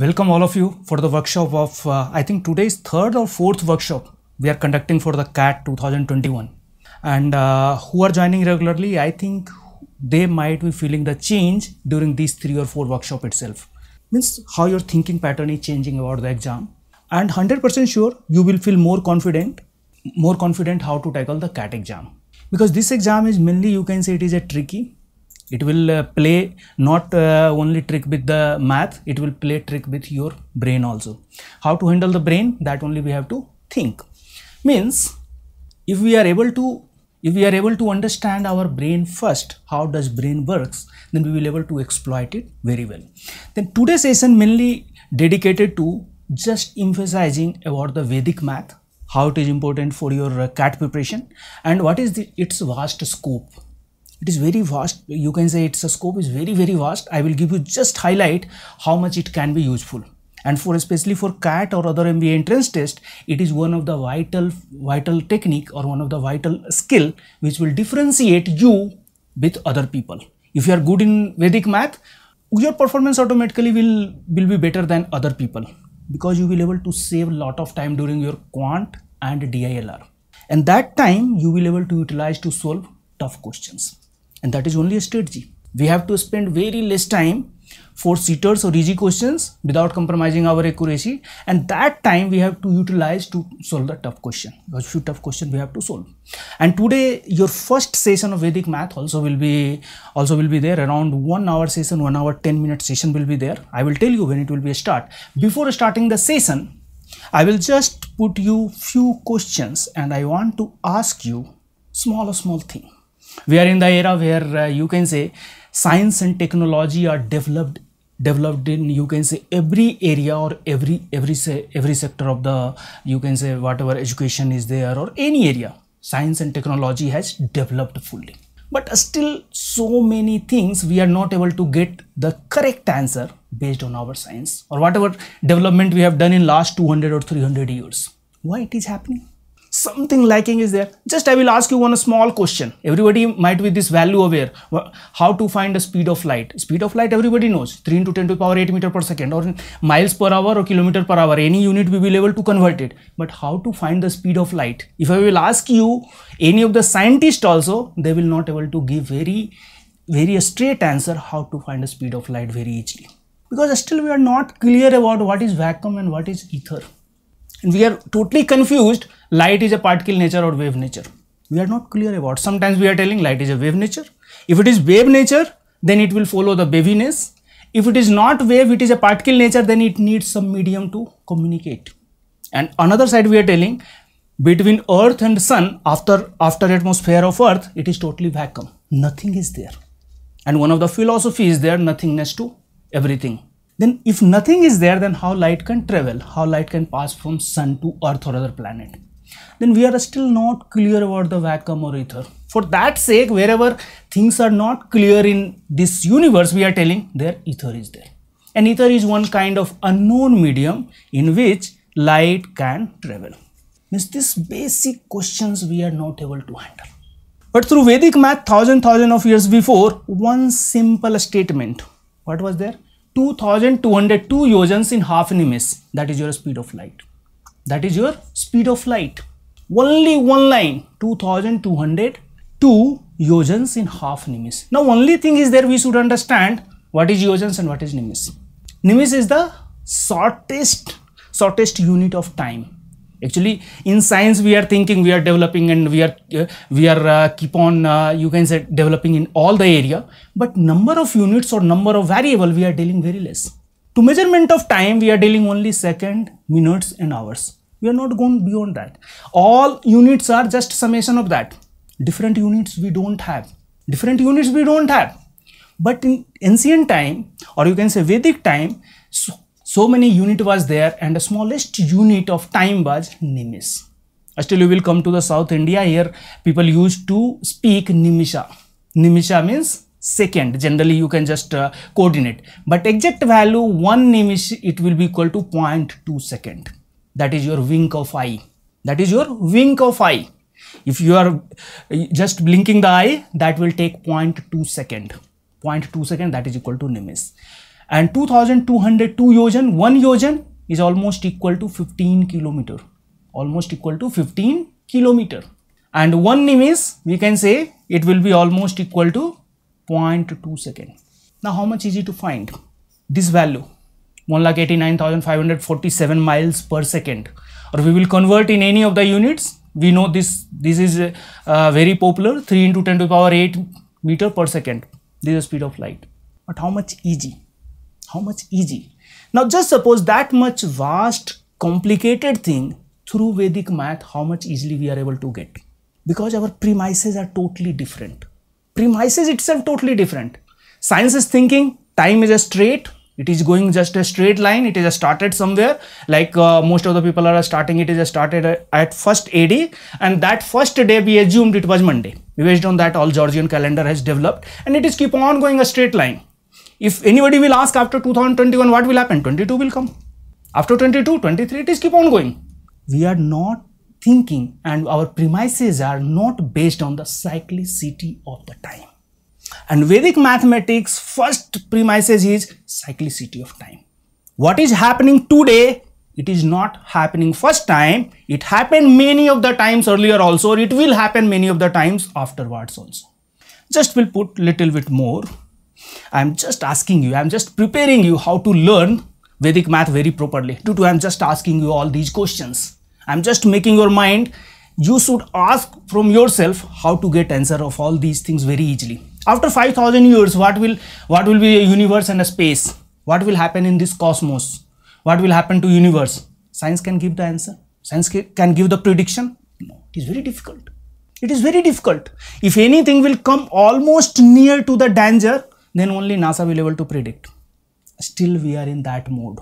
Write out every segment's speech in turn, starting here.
Welcome all of you for the workshop of uh, I think today's third or fourth workshop we are conducting for the CAT 2021 and uh, who are joining regularly I think they might be feeling the change during these three or four workshop itself means how your thinking pattern is changing about the exam and 100% sure you will feel more confident more confident how to tackle the CAT exam because this exam is mainly you can say it is a tricky it will uh, play not uh, only trick with the math it will play trick with your brain also how to handle the brain that only we have to think means if we are able to if we are able to understand our brain first how does brain works then we will able to exploit it very well then today's session mainly dedicated to just emphasizing about the vedic math how it is important for your uh, cat preparation and what is the, its vast scope it is very vast you can say its scope is very very vast i will give you just highlight how much it can be useful and for especially for cat or other mba entrance test it is one of the vital vital technique or one of the vital skill which will differentiate you with other people if you are good in vedic math your performance automatically will will be better than other people because you will able to save lot of time during your quant and dilr and that time you will able to utilize to solve tough questions and that is only a strategy. We have to spend very less time for sitters or easy questions without compromising our accuracy and that time we have to utilize to solve the tough question A few tough question we have to solve and today your first session of vedic math also will be also will be there around one hour session one hour 10 minute session will be there i will tell you when it will be a start before starting the session i will just put you few questions and i want to ask you small or small thing we are in the era where uh, you can say science and technology are developed developed in you can say every area or every every say every sector of the you can say whatever education is there or any area science and technology has developed fully but uh, still so many things we are not able to get the correct answer based on our science or whatever development we have done in last 200 or 300 years why it is happening something lacking is there just i will ask you one small question everybody might be this value aware how to find the speed of light speed of light everybody knows 3 into 10 to the power 8 meter per second or miles per hour or kilometer per hour any unit we will able to convert it but how to find the speed of light if i will ask you any of the scientists also they will not able to give very very straight answer how to find the speed of light very easily because still we are not clear about what is vacuum and what is ether we are totally confused light is a particle nature or wave nature we are not clear about sometimes we are telling light is a wave nature if it is wave nature then it will follow the waviness if it is not wave it is a particle nature then it needs some medium to communicate and another side we are telling between earth and sun after after atmosphere of earth it is totally vacuum nothing is there and one of the philosophy is there nothingness to everything then if nothing is there, then how light can travel, how light can pass from sun to earth or other planet. Then we are still not clear about the vacuum or ether. For that sake, wherever things are not clear in this universe, we are telling there ether is there. And ether is one kind of unknown medium in which light can travel. Means these basic questions we are not able to handle. But through Vedic math, thousand thousand of years before, one simple statement. What was there? 2202 yojans in half an that is your speed of light that is your speed of light only one line 2202 yojans in half nimis now only thing is there we should understand what is yojans and what is nimis nimis is the shortest shortest unit of time actually in science we are thinking we are developing and we are uh, we are uh, keep on uh, you can say developing in all the area but number of units or number of variable we are dealing very less to measurement of time we are dealing only second minutes and hours we are not going beyond that all units are just summation of that different units we don't have different units we don't have but in ancient time or you can say vedic time so so many unit was there and the smallest unit of time was Nimis. Still you will come to the South India here people used to speak Nimisha. Nimisha means second generally you can just uh, coordinate but exact value one nimish it will be equal to 0.2 second that is your wink of eye that is your wink of eye if you are uh, just blinking the eye that will take 0.2 second 0.2 second that is equal to nimis and 2202 yojan, 1 yojan is almost equal to 15 kilometer, almost equal to 15 kilometer. And 1 nimis, we can say it will be almost equal to 0.2 second. Now, how much easy to find this value? 1 lakh 89,547 miles per second or we will convert in any of the units. We know this, this is uh, very popular 3 into 10 to the power 8 meter per second. This is the speed of light. But how much easy? How much easy. Now just suppose that much vast complicated thing through Vedic math, how much easily we are able to get. Because our premises are totally different. Premises itself totally different. Science is thinking time is a straight, it is going just a straight line, it is a started somewhere, like uh, most of the people are starting, it is a started uh, at first AD and that first day we assumed it was Monday. Based on that all Georgian calendar has developed and it is keep on going a straight line. If anybody will ask after 2021 what will happen, 22 will come. After 22, 23, it is keep on going. We are not thinking and our premises are not based on the cyclicity of the time. And Vedic mathematics first premises is cyclicity of time. What is happening today, it is not happening first time. It happened many of the times earlier also. It will happen many of the times afterwards also. Just will put little bit more I'm just asking you, I'm just preparing you how to learn Vedic math very properly. Due to I'm just asking you all these questions. I'm just making your mind, you should ask from yourself how to get answer of all these things very easily. After 5000 years, what will, what will be a universe and a space? What will happen in this cosmos? What will happen to universe? Science can give the answer. Science can give the prediction. No, it is very difficult. It is very difficult. If anything will come almost near to the danger, then only NASA will able to predict. Still we are in that mode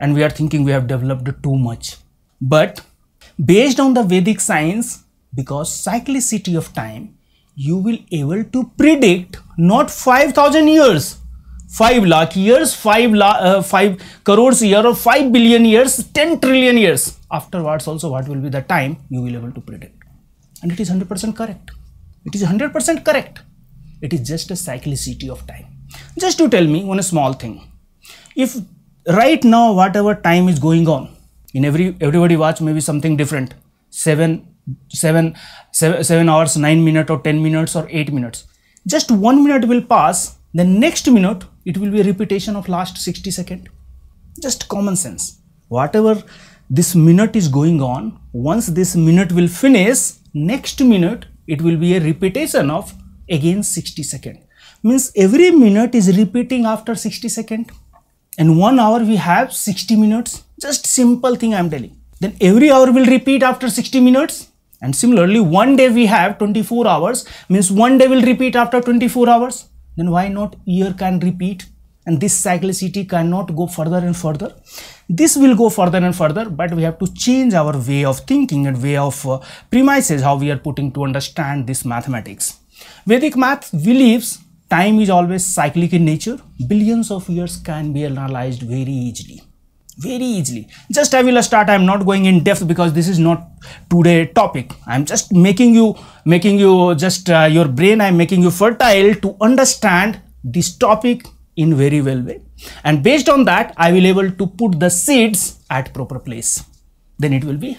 and we are thinking we have developed too much. But based on the Vedic science, because cyclicity of time, you will able to predict not 5000 years, 5 lakh years, 5, la uh, 5 crores year or 5 billion years, 10 trillion years. Afterwards also what will be the time you will able to predict. And it is 100% correct. It is 100% correct it is just a cyclicity of time just to tell me one small thing if right now whatever time is going on in every everybody watch maybe something different seven, seven, seven, 7 hours 9 minutes or 10 minutes or 8 minutes just 1 minute will pass the next minute it will be a repetition of last 60 second just common sense whatever this minute is going on once this minute will finish next minute it will be a repetition of again 60 second means every minute is repeating after 60 second and one hour we have 60 minutes just simple thing i'm telling then every hour will repeat after 60 minutes and similarly one day we have 24 hours means one day will repeat after 24 hours then why not year can repeat and this cyclicity cannot go further and further this will go further and further but we have to change our way of thinking and way of uh, premises how we are putting to understand this mathematics Vedic math believes time is always cyclic in nature. Billions of years can be analyzed very easily. Very easily. Just I will start. I'm not going in depth because this is not today topic. I'm just making you, making you just uh, your brain. I'm making you fertile to understand this topic in very well way. And based on that, I will able to put the seeds at proper place. Then it will be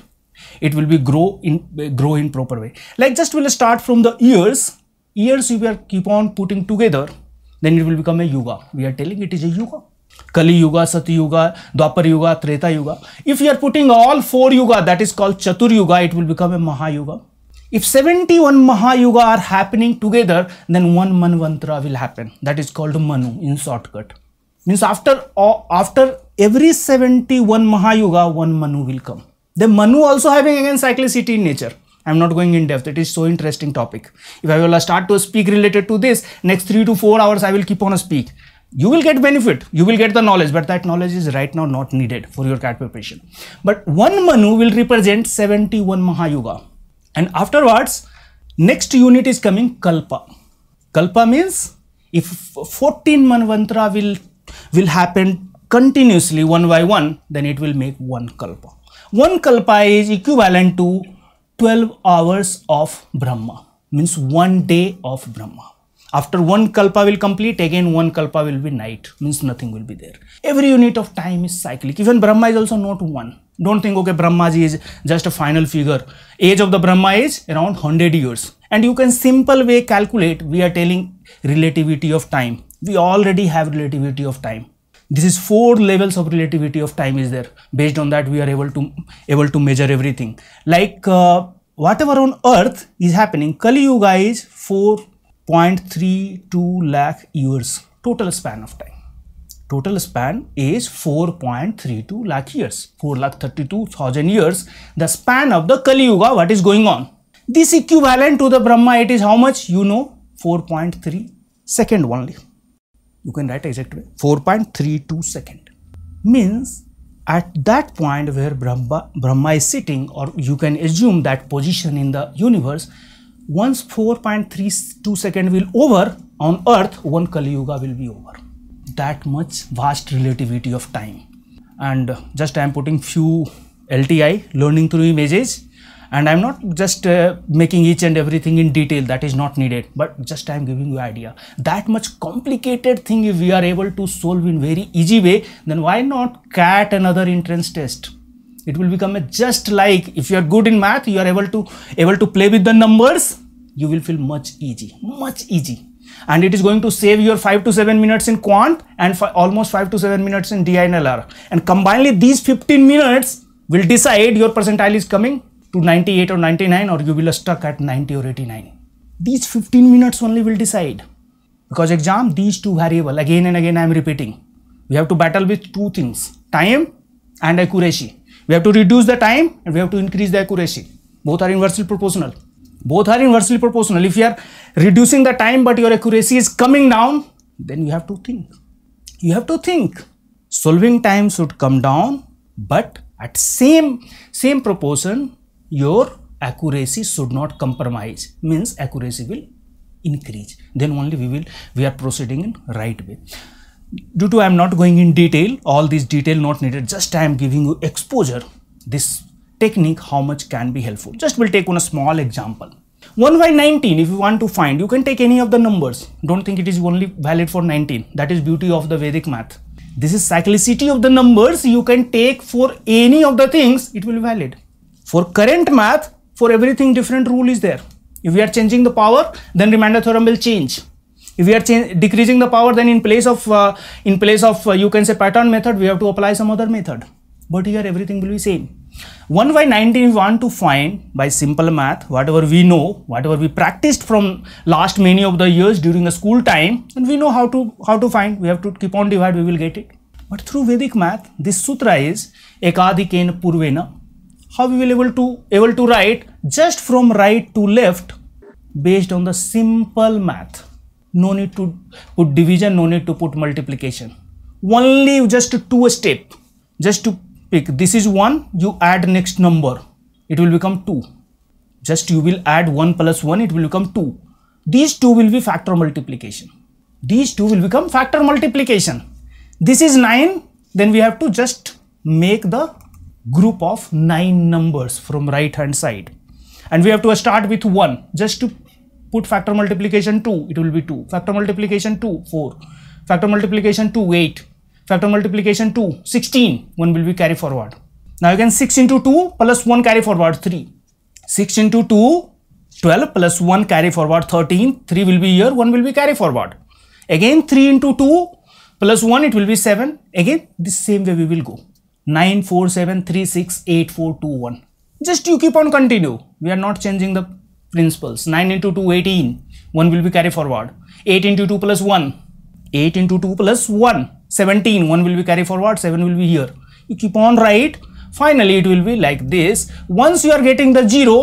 it will be grow in grow in proper way like just we'll start from the years. years if we are keep on putting together then it will become a yuga we are telling it is a yuga kali yuga sat yuga dwapar yuga treta yuga if you are putting all four yuga that is called chatur yuga it will become a mahayuga if 71 mahayuga are happening together then one manvantra will happen that is called manu in shortcut means after after every 71 mahayuga one manu will come the manu also having again cyclicity in nature I'm not going in depth. It is so interesting topic. If I will start to speak related to this, next three to four hours I will keep on a speak. You will get benefit, you will get the knowledge, but that knowledge is right now not needed for your CAT preparation. But one Manu will represent 71 Mahayuga. And afterwards, next unit is coming Kalpa. Kalpa means if 14 Manvantra will, will happen continuously one by one, then it will make one Kalpa. One Kalpa is equivalent to 12 hours of Brahma, means one day of Brahma. After one kalpa will complete, again one kalpa will be night, means nothing will be there. Every unit of time is cyclic. Even Brahma is also not one. Don't think, okay, Brahmaji is just a final figure. Age of the Brahma is around 100 years. And you can simple way calculate, we are telling relativity of time. We already have relativity of time this is four levels of relativity of time is there based on that we are able to able to measure everything like uh, whatever on earth is happening kali yuga is 4.32 lakh years total span of time total span is 4.32 lakh years 4 lakh 32 thousand years the span of the kali yuga what is going on this equivalent to the brahma it is how much you know 4.3 second only you can write exactly 4.32 second means at that point where Brahma, Brahma is sitting or you can assume that position in the universe once 4.32 second will over on earth one Kali Yuga will be over that much vast relativity of time and just I am putting few LTI learning through images and i'm not just uh, making each and everything in detail that is not needed but just i'm giving you idea that much complicated thing if we are able to solve in very easy way then why not cat another entrance test it will become a just like if you are good in math you are able to able to play with the numbers you will feel much easy much easy and it is going to save your 5 to 7 minutes in quant and almost 5 to 7 minutes in DINLR and combinedly these 15 minutes will decide your percentile is coming to 98 or 99 or you will stuck at 90 or 89. These 15 minutes only will decide. Because exam, these two variable, again and again I am repeating. We have to battle with two things, time and accuracy. We have to reduce the time and we have to increase the accuracy. Both are inversely proportional. Both are inversely proportional. If you are reducing the time but your accuracy is coming down, then you have to think. You have to think. Solving time should come down but at same, same proportion your accuracy should not compromise means accuracy will increase then only we will we are proceeding in right way due to i am not going in detail all these detail not needed just i am giving you exposure this technique how much can be helpful just we'll take on a small example 1 by 19 if you want to find you can take any of the numbers don't think it is only valid for 19 that is beauty of the vedic math this is cyclicity of the numbers you can take for any of the things it will be valid for current math, for everything different rule is there. If we are changing the power, then remainder theorem will change. If we are decreasing the power, then in place of uh, in place of uh, you can say pattern method, we have to apply some other method. But here everything will be same. 1 by 19 we want to find by simple math whatever we know whatever we practiced from last many of the years during the school time and we know how to how to find we have to keep on divide we will get it but through vedic math this sutra is ekadiken purvena how we will able to able to write just from right to left based on the simple math no need to put division no need to put multiplication only just two step just to pick this is one you add next number it will become two just you will add 1 plus 1 it will become 2 these two will be factor multiplication these two will become factor multiplication this is 9 then we have to just make the group of nine numbers from right hand side and we have to start with 1 just to put factor multiplication 2 it will be 2 factor multiplication 2 4 factor multiplication 2 8 factor multiplication 2 16 1 will be carry forward now you can 6 into 2 plus 1 carry forward 3 6 into 2 12 plus 1 carry forward 13 3 will be here 1 will be carry forward again 3 into 2 plus 1 it will be 7 again the same way we will go 947368421 just you keep on continue we are not changing the principles 9 into 2 18 1 will be carry forward 8 into 2 plus 1 8 into 2 plus 1 17 1 will be carry forward 7 will be here you keep on right finally it will be like this once you are getting the 0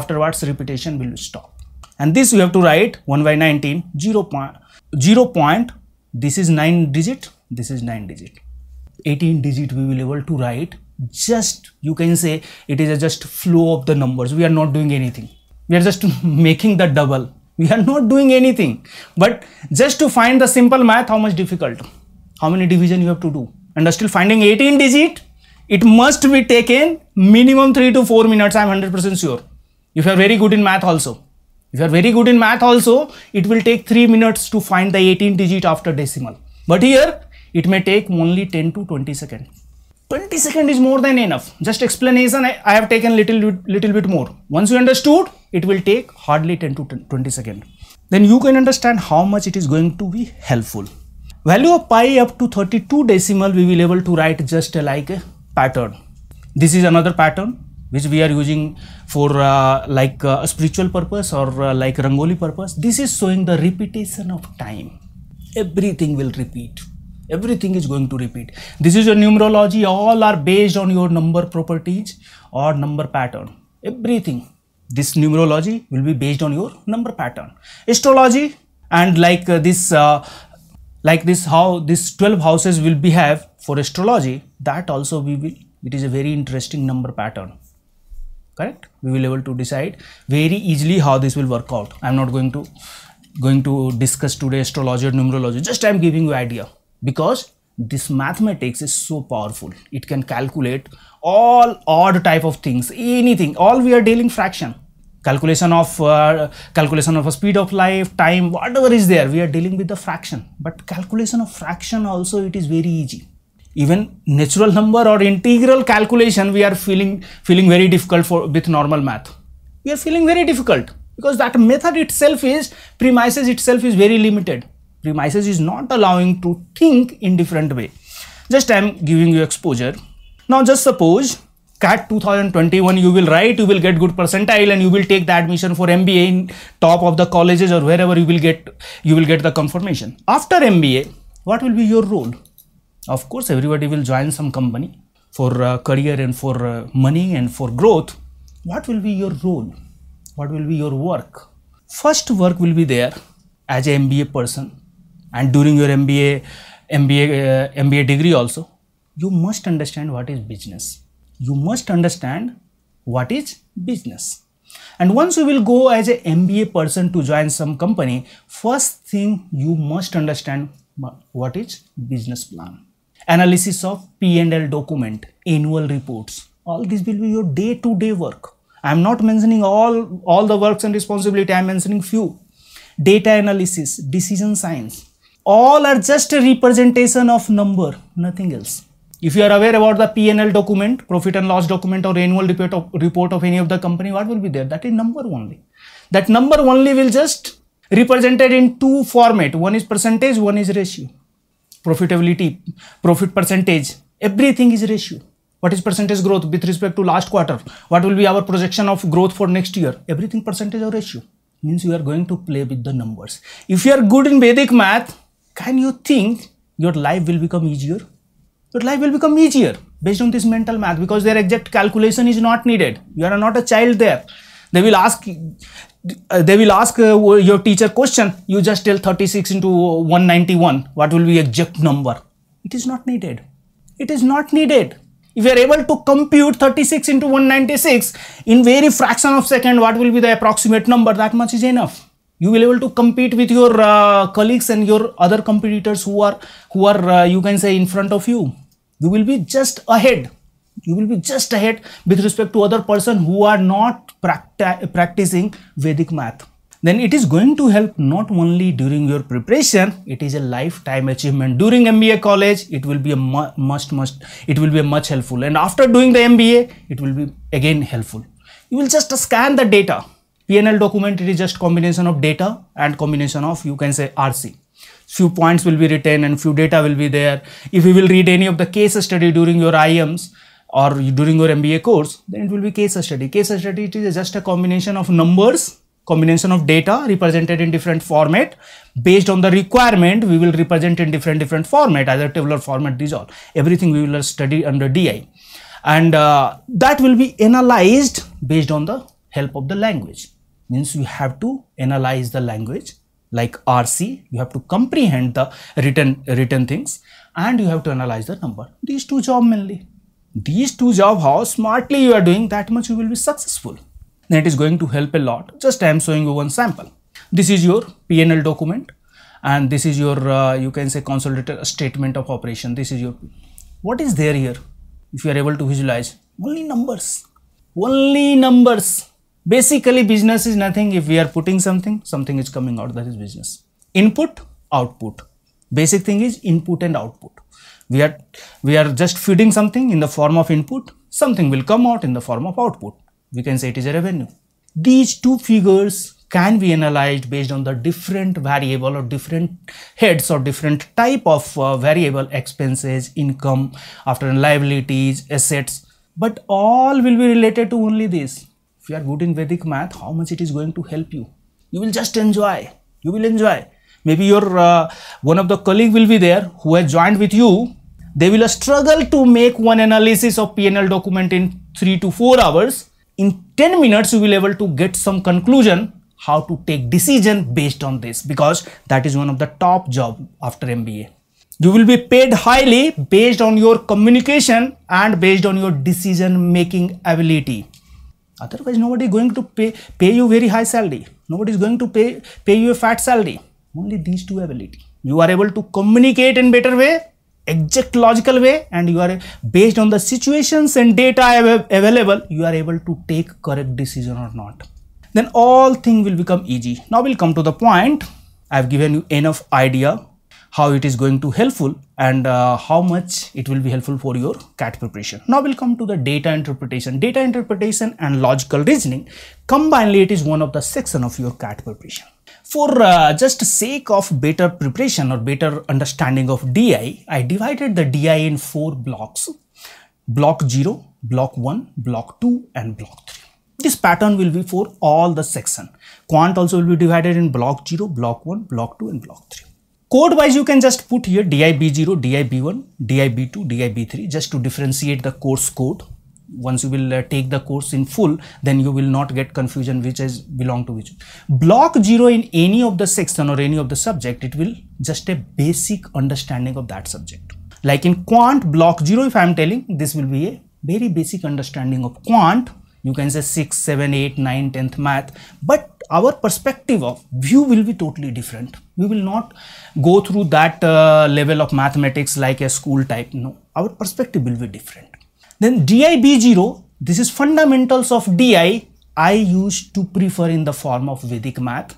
afterwards repetition will stop and this you have to write 1 by 19 0, point, 0 point this is 9 digit this is 9 digit 18 digit we will able to write just you can say it is just flow of the numbers we are not doing anything we are just making the double we are not doing anything but just to find the simple math how much difficult how many division you have to do and still finding 18 digit it must be taken minimum 3 to 4 minutes i am 100% sure if you are very good in math also if you are very good in math also it will take 3 minutes to find the 18 digit after decimal but here it may take only 10 to 20 seconds. 20 seconds is more than enough. Just explanation, I, I have taken little, little bit more. Once you understood, it will take hardly 10 to 20 seconds. Then you can understand how much it is going to be helpful. Value of pi up to 32 decimal, we will able to write just like a pattern. This is another pattern which we are using for uh, like uh, spiritual purpose or uh, like Rangoli purpose. This is showing the repetition of time. Everything will repeat everything is going to repeat this is your numerology all are based on your number properties or number pattern everything this numerology will be based on your number pattern astrology and like uh, this uh, like this how this 12 houses will behave for astrology that also we will it is a very interesting number pattern correct we will able to decide very easily how this will work out i'm not going to going to discuss today astrology or numerology just i'm giving you idea because this mathematics is so powerful it can calculate all odd type of things anything all we are dealing fraction calculation of uh, calculation of a speed of life time whatever is there we are dealing with the fraction but calculation of fraction also it is very easy even natural number or integral calculation we are feeling feeling very difficult for with normal math we are feeling very difficult because that method itself is premises itself is very limited premises is not allowing to think in different way just i'm giving you exposure now just suppose cat 2021 you will write you will get good percentile and you will take the admission for mba in top of the colleges or wherever you will get you will get the confirmation after mba what will be your role of course everybody will join some company for uh, career and for uh, money and for growth what will be your role what will be your work first work will be there as a mba person and during your MBA, MBA, uh, MBA degree also, you must understand what is business. You must understand what is business. And once you will go as a MBA person to join some company, first thing you must understand what is business plan. Analysis of P&L document, annual reports, all this will be your day-to-day -day work. I'm not mentioning all, all the works and responsibility, I'm mentioning few. Data analysis, decision science, all are just a representation of number, nothing else. If you are aware about the P&L document, profit and loss document or annual report of, report of any of the company, what will be there? That is number only. That number only will just represented in two format. One is percentage, one is ratio. Profitability, profit percentage, everything is ratio. What is percentage growth with respect to last quarter? What will be our projection of growth for next year? Everything percentage or ratio. Means you are going to play with the numbers. If you are good in Vedic math, can you think your life will become easier? Your life will become easier based on this mental math because their exact calculation is not needed. You are not a child there. They will ask, uh, they will ask uh, your teacher question. You just tell 36 into 191. What will be exact number? It is not needed. It is not needed. If you are able to compute 36 into 196 in very fraction of second, what will be the approximate number? That much is enough you will able to compete with your uh, colleagues and your other competitors who are who are uh, you can say in front of you you will be just ahead you will be just ahead with respect to other person who are not practi practicing vedic math then it is going to help not only during your preparation it is a lifetime achievement during mba college it will be a mu must must it will be much helpful and after doing the mba it will be again helpful you will just scan the data PNL document, it is just combination of data and combination of, you can say, RC. Few points will be written and few data will be there. If you will read any of the case study during your IMs or during your MBA course, then it will be case study. Case study, it is just a combination of numbers combination of data represented in different format based on the requirement we will represent in different different format either tabular format these all everything we will study under di and uh, that will be analyzed based on the help of the language means you have to analyze the language like RC, you have to comprehend the written, written things and you have to analyze the number. These two job mainly. These two job, how smartly you are doing, that much you will be successful. Then it is going to help a lot. Just I am showing you one sample. This is your PNL document and this is your, uh, you can say consolidated statement of operation. This is your, what is there here? If you are able to visualize, only numbers, only numbers Basically, business is nothing. If we are putting something, something is coming out. That is business. Input, output. Basic thing is input and output. We are, we are just feeding something in the form of input. Something will come out in the form of output. We can say it is a revenue. These two figures can be analyzed based on the different variable or different heads or different type of uh, variable expenses, income, after liabilities, assets, but all will be related to only this if you are good in Vedic math, how much it is going to help you. You will just enjoy. You will enjoy. Maybe your uh, one of the colleague will be there who has joined with you. They will struggle to make one analysis of PNL document in three to four hours. In 10 minutes, you will be able to get some conclusion how to take decision based on this because that is one of the top job after MBA. You will be paid highly based on your communication and based on your decision making ability. Otherwise, nobody is going to pay, pay you very high salary. Nobody is going to pay, pay you a fat salary. Only these two ability. You are able to communicate in better way, exact logical way, and you are based on the situations and data available, you are able to take correct decision or not. Then all thing will become easy. Now we'll come to the point. I've given you enough idea how it is going to helpful and uh, how much it will be helpful for your CAT preparation. Now we'll come to the data interpretation. Data interpretation and logical reasoning combinedly it is one of the section of your CAT preparation. For uh, just sake of better preparation or better understanding of DI, I divided the DI in four blocks, block 0, block 1, block 2 and block 3 this pattern will be for all the section quant also will be divided in block 0 block 1 block 2 and block 3 Code wise, you can just put here DIB0, DIB1, DIB2, DIB3 just to differentiate the course code. Once you will uh, take the course in full, then you will not get confusion which is belong to which. Block 0 in any of the section or any of the subject, it will just a basic understanding of that subject. Like in quant block 0, if I am telling, this will be a very basic understanding of quant. You can say 6, 7, 8, 9, 10th math. But our perspective of view will be totally different. We will not go through that uh, level of mathematics like a school type. No, our perspective will be different. Then DIB0, this is fundamentals of DI. I used to prefer in the form of Vedic math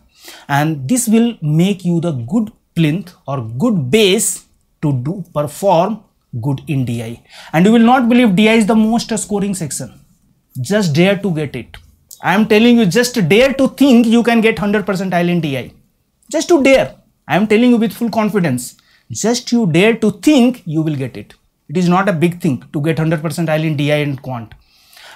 and this will make you the good plinth or good base to do perform good in DI. And you will not believe DI is the most scoring section. Just dare to get it I am telling you, just dare to think you can get 100% DI. Just to dare. I am telling you with full confidence. Just you dare to think, you will get it. It is not a big thing to get 100% DI and quant.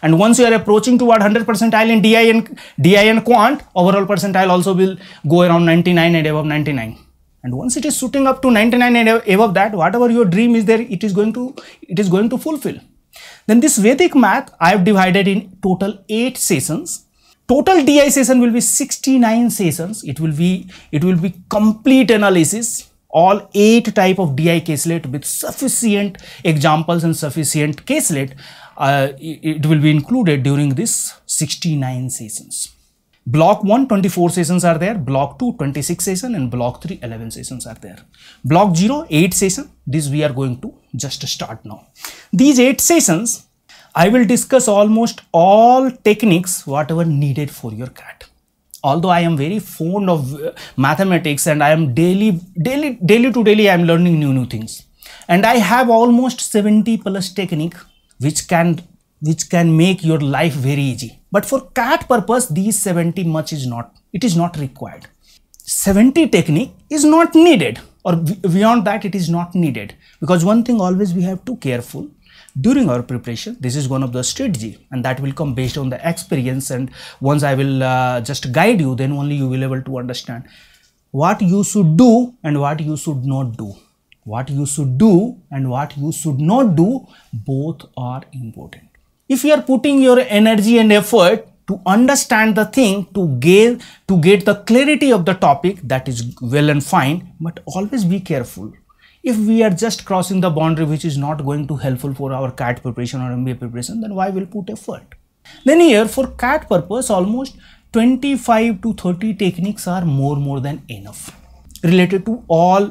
And once you are approaching toward 100% in DI and DI and quant, overall percentile also will go around 99 and above 99. And once it is shooting up to 99 and above that, whatever your dream is there, it is going to it is going to fulfill. Then this Vedic math I have divided in total 8 sessions. Total DI session will be 69 sessions. It will be it will be complete analysis all 8 type of DI caselet with sufficient examples and sufficient caselet uh, it will be included during this 69 sessions. Block 1, 24 sessions are there. Block 2, 26 session and block 3, 11 sessions are there. Block 0, 8 session. This we are going to just start now. These 8 sessions, I will discuss almost all techniques, whatever needed for your CAT although i am very fond of uh, mathematics and i am daily daily daily to daily i am learning new new things and i have almost 70 plus technique which can which can make your life very easy. But for CAT purpose, these 70 much is not, it is not required. 70 technique is not needed or beyond that it is not needed because one thing always we have to careful during our preparation this is one of the strategy and that will come based on the experience and once i will uh, just guide you then only you will able to understand what you should do and what you should not do what you should do and what you should not do both are important if you are putting your energy and effort to understand the thing to get to get the clarity of the topic that is well and fine but always be careful if we are just crossing the boundary which is not going to helpful for our cat preparation or mba preparation then why we'll put effort then here for cat purpose almost 25 to 30 techniques are more more than enough related to all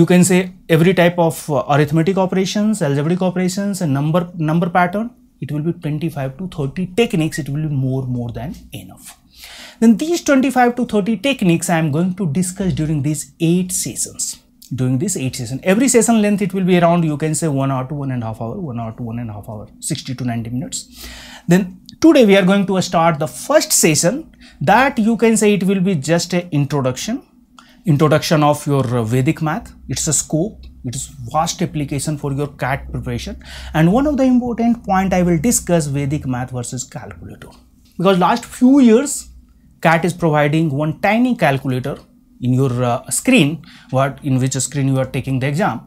you can say every type of uh, arithmetic operations algebraic operations and number number pattern it will be 25 to 30 techniques it will be more more than enough then these 25 to 30 techniques i am going to discuss during these eight sessions during this eight session every session length it will be around you can say one hour to one and a half hour one hour to one and a half hour 60 to 90 minutes then today we are going to start the first session that you can say it will be just an introduction introduction of your vedic math it's a scope it is vast application for your CAT preparation and one of the important point I will discuss Vedic math versus calculator because last few years CAT is providing one tiny calculator in your uh, screen what in which screen you are taking the exam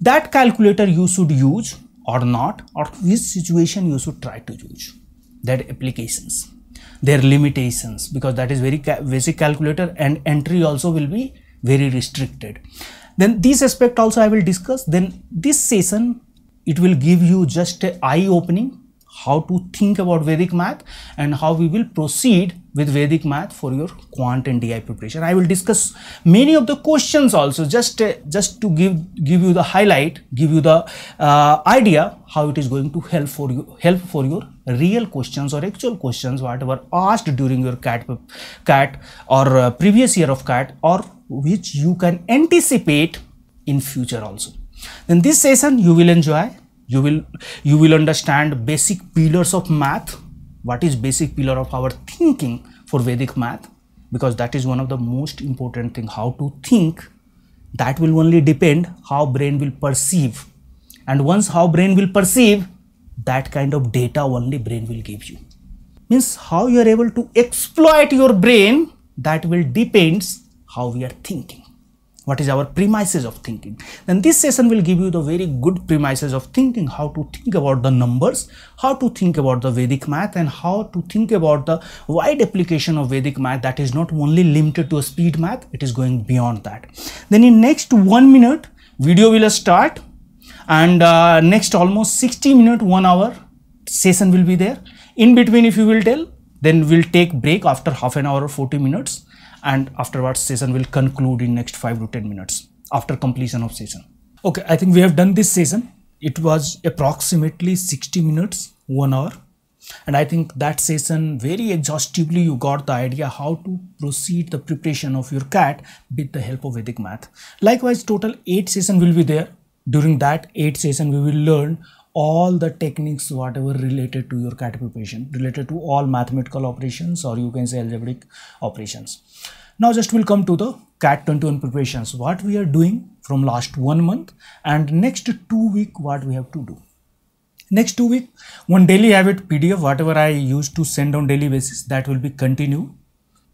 that calculator you should use or not or which situation you should try to use that applications their limitations because that is very ca basic calculator and entry also will be very restricted then this aspect also I will discuss. Then this session, it will give you just eye opening how to think about Vedic math and how we will proceed with Vedic math for your quant and DI preparation. I will discuss many of the questions also just uh, just to give give you the highlight, give you the uh, idea how it is going to help for you help for your real questions or actual questions whatever asked during your CAT CAT or uh, previous year of CAT or which you can anticipate in future also. Then this session you will enjoy. You will you will understand basic pillars of math what is basic pillar of our thinking for Vedic math because that is one of the most important thing how to think that will only depend how brain will perceive and once how brain will perceive that kind of data only brain will give you means how you are able to exploit your brain that will depends how we are thinking what is our premises of thinking then this session will give you the very good premises of thinking how to think about the numbers how to think about the vedic math and how to think about the wide application of vedic math that is not only limited to a speed math it is going beyond that then in next one minute video will start and uh, next almost 60 minute one hour session will be there in between if you will tell then we'll take break after half an hour or 40 minutes and afterwards session will conclude in next 5 to 10 minutes after completion of session. Okay, I think we have done this session. It was approximately 60 minutes, 1 hour. And I think that session very exhaustively you got the idea how to proceed the preparation of your CAT with the help of Vedic math. Likewise, total 8 session will be there. During that 8 session, we will learn all the techniques whatever related to your categorization related to all mathematical operations or you can say algebraic operations now just we'll come to the cat 21 preparations what we are doing from last one month and next two week what we have to do next two week one daily habit pdf whatever i used to send on daily basis that will be continue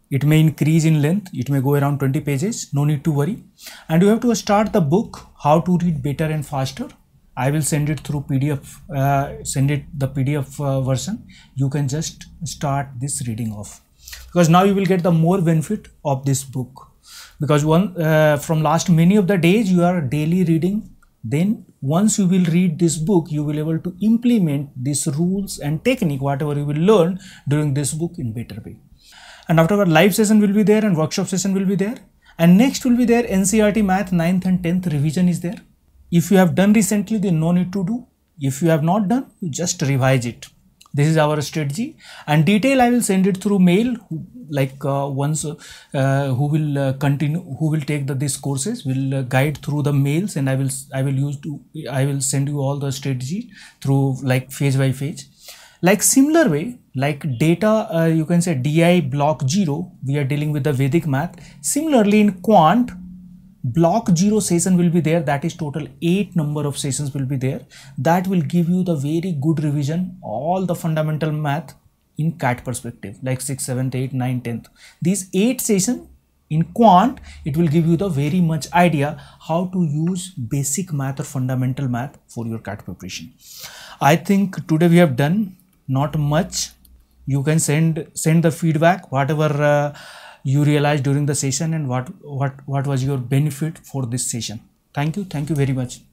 it may increase in length it may go around 20 pages no need to worry and you have to start the book how to read better and faster I will send it through PDF, uh, send it the PDF uh, version. You can just start this reading off because now you will get the more benefit of this book because one uh, from last many of the days you are daily reading then once you will read this book you will able to implement these rules and technique whatever you will learn during this book in better way and after our live session will be there and workshop session will be there and next will be there ncrt math 9th and 10th revision is there if you have done recently, then no need to do. If you have not done, you just revise it. This is our strategy and detail I will send it through mail like uh, once uh, who will uh, continue who will take the these courses will uh, guide through the mails and i will i will use to i will send you all the strategy through like phase by phase like similar way like data uh, you can say di block 0 we are dealing with the vedic math similarly in quant block zero session will be there that is total eight number of sessions will be there that will give you the very good revision all the fundamental math in cat perspective like 6 8 9 these eight session in quant it will give you the very much idea how to use basic math or fundamental math for your cat preparation i think today we have done not much you can send send the feedback whatever uh, you realized during the session and what what what was your benefit for this session thank you thank you very much